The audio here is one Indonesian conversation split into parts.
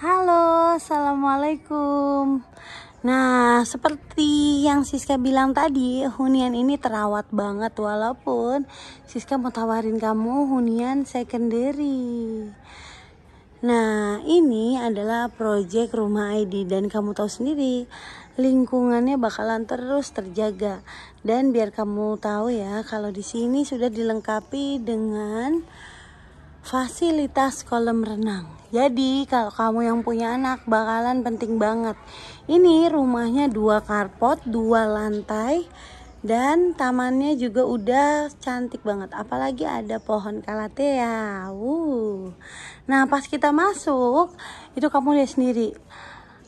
Halo, assalamualaikum. Nah, seperti yang Siska bilang tadi, hunian ini terawat banget walaupun Siska mau tawarin kamu hunian secondary. Nah, ini adalah project rumah ID dan kamu tahu sendiri lingkungannya bakalan terus terjaga. Dan biar kamu tahu ya, kalau di sini sudah dilengkapi dengan fasilitas kolam renang. Jadi kalau kamu yang punya anak bakalan penting banget. Ini rumahnya dua karpot, dua lantai dan tamannya juga udah cantik banget. Apalagi ada pohon kalatea. Wuh. Nah pas kita masuk itu kamu lihat sendiri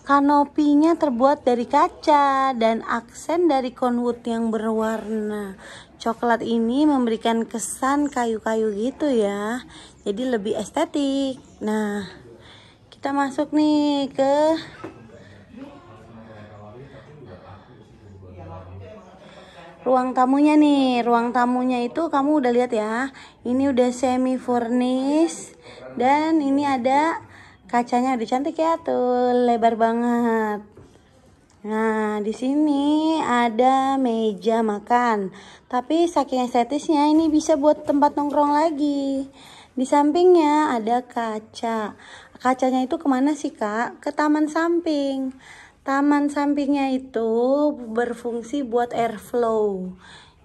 Kanopinya terbuat dari kaca dan aksen dari konwood yang berwarna. Coklat ini memberikan kesan kayu-kayu gitu ya. Jadi lebih estetik. Nah, kita masuk nih ke ruang tamunya nih. Ruang tamunya itu kamu udah lihat ya. Ini udah semi furnish dan ini ada Kacanya udah cantik ya tuh, lebar banget. Nah, di sini ada meja makan. Tapi saking estetisnya ini bisa buat tempat nongkrong lagi. Di sampingnya ada kaca. Kacanya itu kemana sih kak? Ke taman samping. Taman sampingnya itu berfungsi buat airflow.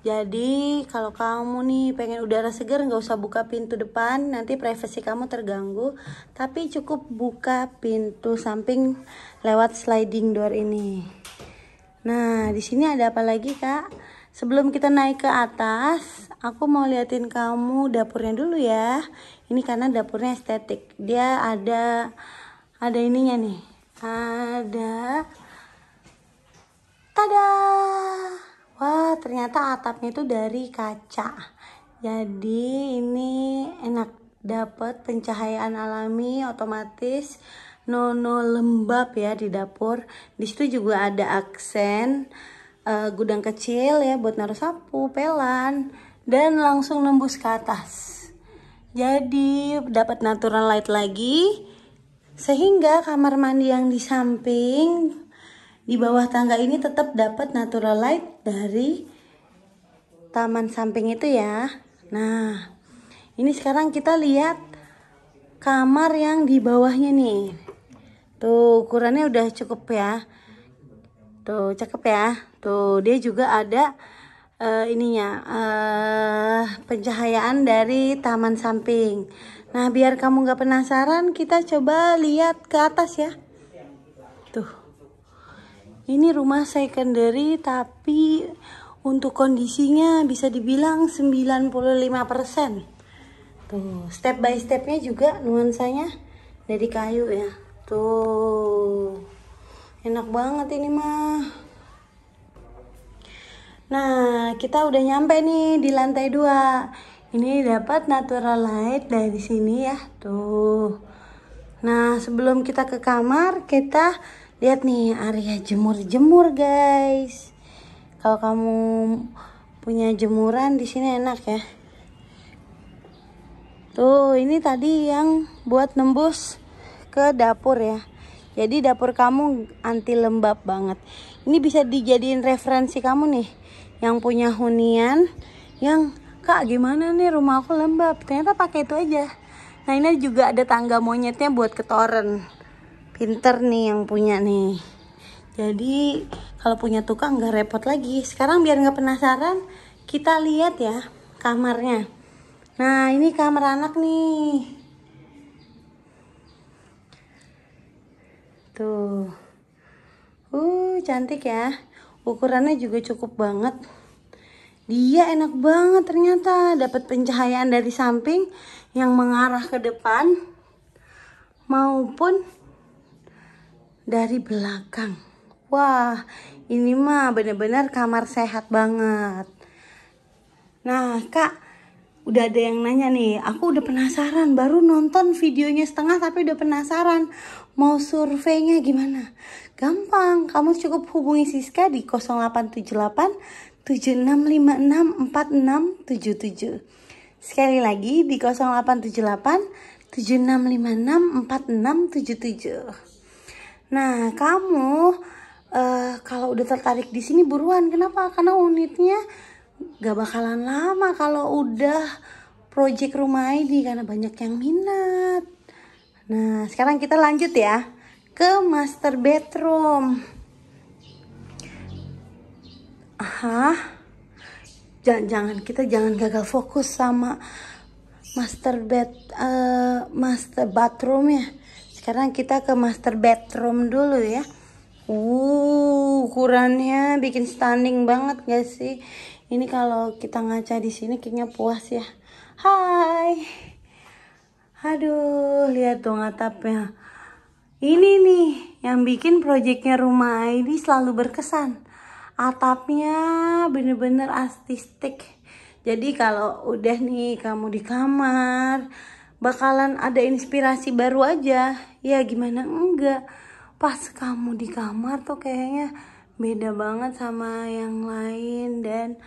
Jadi kalau kamu nih pengen udara segar nggak usah buka pintu depan, nanti privasi kamu terganggu. Tapi cukup buka pintu samping lewat sliding door ini. Nah, di sini ada apa lagi, Kak? Sebelum kita naik ke atas, aku mau liatin kamu dapurnya dulu ya. Ini karena dapurnya estetik. Dia ada ada ininya nih. Ada Tada! wah eh, ternyata atapnya itu dari kaca jadi ini enak dapat pencahayaan alami otomatis nono lembab ya di dapur di situ juga ada aksen uh, gudang kecil ya buat naruh sapu pelan dan langsung nembus ke atas jadi dapat natural light lagi sehingga kamar mandi yang di samping di bawah tangga ini tetap dapat natural light dari taman samping itu ya. Nah, ini sekarang kita lihat kamar yang di bawahnya nih. Tuh, ukurannya udah cukup ya. Tuh, cakep ya. Tuh, dia juga ada uh, ininya uh, pencahayaan dari taman samping. Nah, biar kamu nggak penasaran, kita coba lihat ke atas ya. Tuh. Ini rumah secondary tapi untuk kondisinya bisa dibilang 95%. Tuh, step by stepnya juga nuansanya dari kayu ya. Tuh. Enak banget ini mah. Nah, kita udah nyampe nih di lantai 2. Ini dapat natural light dari sini ya. Tuh. Nah, sebelum kita ke kamar, kita lihat nih area jemur-jemur guys kalau kamu punya jemuran di sini enak ya tuh ini tadi yang buat nembus ke dapur ya jadi dapur kamu anti lembab banget ini bisa dijadiin referensi kamu nih yang punya hunian yang kak gimana nih rumah aku lembab ternyata pakai itu aja nah ini juga ada tangga monyetnya buat ketoren pinter nih yang punya nih jadi kalau punya tukang nggak repot lagi sekarang biar nggak penasaran kita lihat ya kamarnya nah ini kamar anak nih tuh uh cantik ya ukurannya juga cukup banget dia enak banget ternyata dapat pencahayaan dari samping yang mengarah ke depan maupun dari belakang. Wah, ini mah bener-bener kamar sehat banget. Nah, Kak, udah ada yang nanya nih. Aku udah penasaran, baru nonton videonya setengah tapi udah penasaran. Mau surveinya gimana? Gampang, kamu cukup hubungi Siska di 0878 7656 4677. Sekali lagi di 0878 7656 4677. Nah, kamu uh, kalau udah tertarik di sini buruan. Kenapa? Karena unitnya gak bakalan lama kalau udah project rumah ini karena banyak yang minat. Nah, sekarang kita lanjut ya ke master bedroom. Aha. Jangan, jangan kita jangan gagal fokus sama master bed uh, master bathroom ya sekarang kita ke master bedroom dulu ya. Uh, ukurannya bikin stunning banget gak sih? Ini kalau kita ngaca di sini kayaknya puas ya. Hai. Aduh, lihat dong atapnya. Ini nih yang bikin proyeknya rumah ini selalu berkesan. Atapnya bener-bener artistik. Jadi kalau udah nih kamu di kamar, bakalan ada inspirasi baru aja ya gimana enggak pas kamu di kamar tuh kayaknya beda banget sama yang lain dan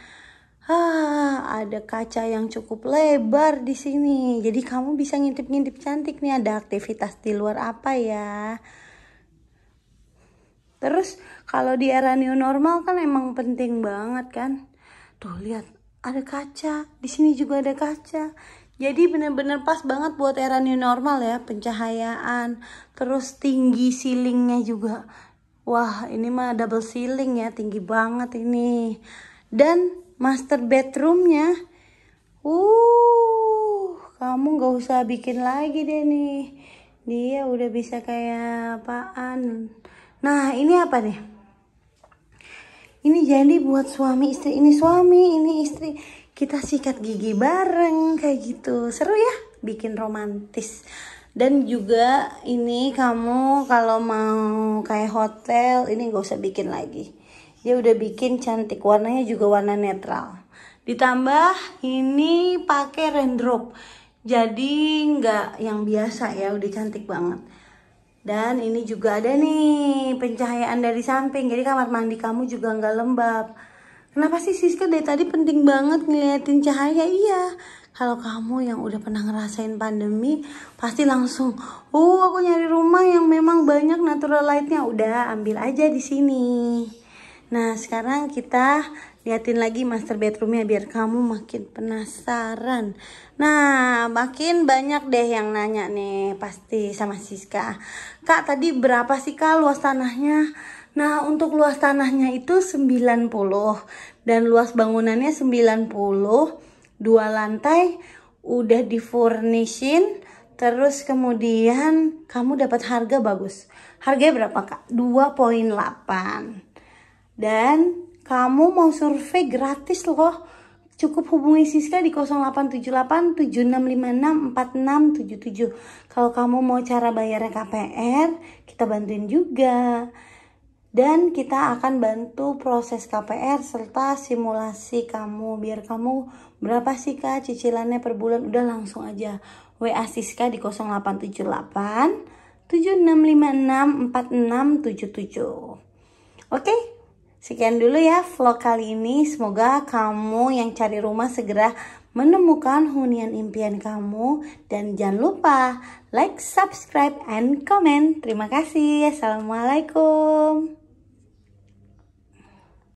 ah ada kaca yang cukup lebar di sini jadi kamu bisa ngintip-ngintip cantik nih ada aktivitas di luar apa ya terus kalau di era new normal kan emang penting banget kan tuh lihat ada kaca di sini juga ada kaca jadi bener-bener pas banget buat era new normal ya, pencahayaan, terus tinggi ceilingnya juga. Wah, ini mah double ceiling ya, tinggi banget ini. Dan master bedroomnya, uh, kamu gak usah bikin lagi deh nih. Dia udah bisa kayak apaan. Nah, ini apa nih? Ini jadi buat suami istri, ini suami, ini istri kita sikat gigi bareng kayak gitu seru ya bikin romantis dan juga ini kamu kalau mau kayak hotel ini gak usah bikin lagi dia udah bikin cantik warnanya juga warna netral ditambah ini pakai raindrop jadi nggak yang biasa ya udah cantik banget dan ini juga ada nih pencahayaan dari samping jadi kamar mandi kamu juga nggak lembab Kenapa sih Siska dari tadi penting banget ngeliatin cahaya? Iya, kalau kamu yang udah pernah ngerasain pandemi, pasti langsung, oh aku nyari rumah yang memang banyak natural lightnya. Udah, ambil aja di sini. Nah, sekarang kita liatin lagi master bedroomnya biar kamu makin penasaran. Nah, makin banyak deh yang nanya nih pasti sama Siska. Kak, tadi berapa sih kak luas tanahnya? Nah, untuk luas tanahnya itu 90 dan luas bangunannya 90, dua lantai udah di furnishin terus kemudian kamu dapat harga bagus. Harganya berapa, Kak? 2.8. Dan kamu mau survei gratis loh. Cukup hubungi Siska di 0878 7656 4677. Kalau kamu mau cara bayarnya KPR, kita bantuin juga dan kita akan bantu proses KPR serta simulasi kamu biar kamu berapa sih kak cicilannya per bulan udah langsung aja WA Siska di 0878 7656 4677 Oke sekian dulu ya vlog kali ini semoga kamu yang cari rumah segera menemukan hunian impian kamu dan jangan lupa like, subscribe, and comment. Terima kasih. Assalamualaikum.